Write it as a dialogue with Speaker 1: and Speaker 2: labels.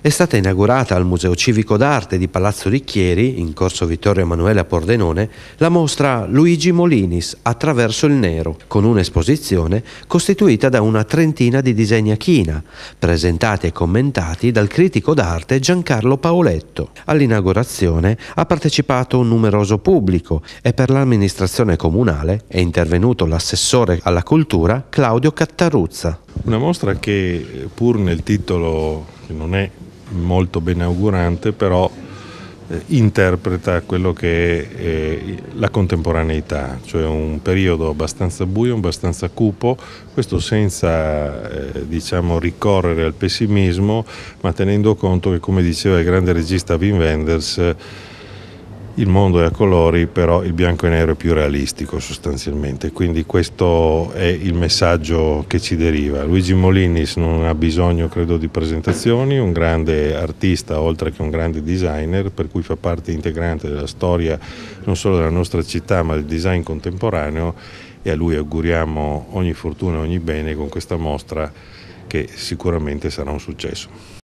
Speaker 1: è stata inaugurata al Museo Civico d'Arte di Palazzo Ricchieri, in corso Vittorio Emanuele a Pordenone, la mostra Luigi Molinis Attraverso il Nero, con un'esposizione costituita da una trentina di disegni a china, presentati e commentati dal critico d'arte Giancarlo Paoletto. All'inaugurazione ha partecipato un numeroso pubblico e per l'amministrazione comunale è intervenuto l'assessore alla cultura Claudio Cattaruzza.
Speaker 2: Una mostra che pur nel titolo non è molto benaugurante, però eh, interpreta quello che è eh, la contemporaneità, cioè un periodo abbastanza buio, abbastanza cupo, questo senza eh, diciamo, ricorrere al pessimismo, ma tenendo conto che, come diceva il grande regista Wim Wenders, il mondo è a colori, però il bianco e nero è più realistico sostanzialmente, quindi questo è il messaggio che ci deriva. Luigi Molinis non ha bisogno, credo, di presentazioni, un grande artista oltre che un grande designer, per cui fa parte integrante della storia non solo della nostra città, ma del design contemporaneo e a lui auguriamo ogni fortuna e ogni bene con questa mostra che sicuramente sarà un successo.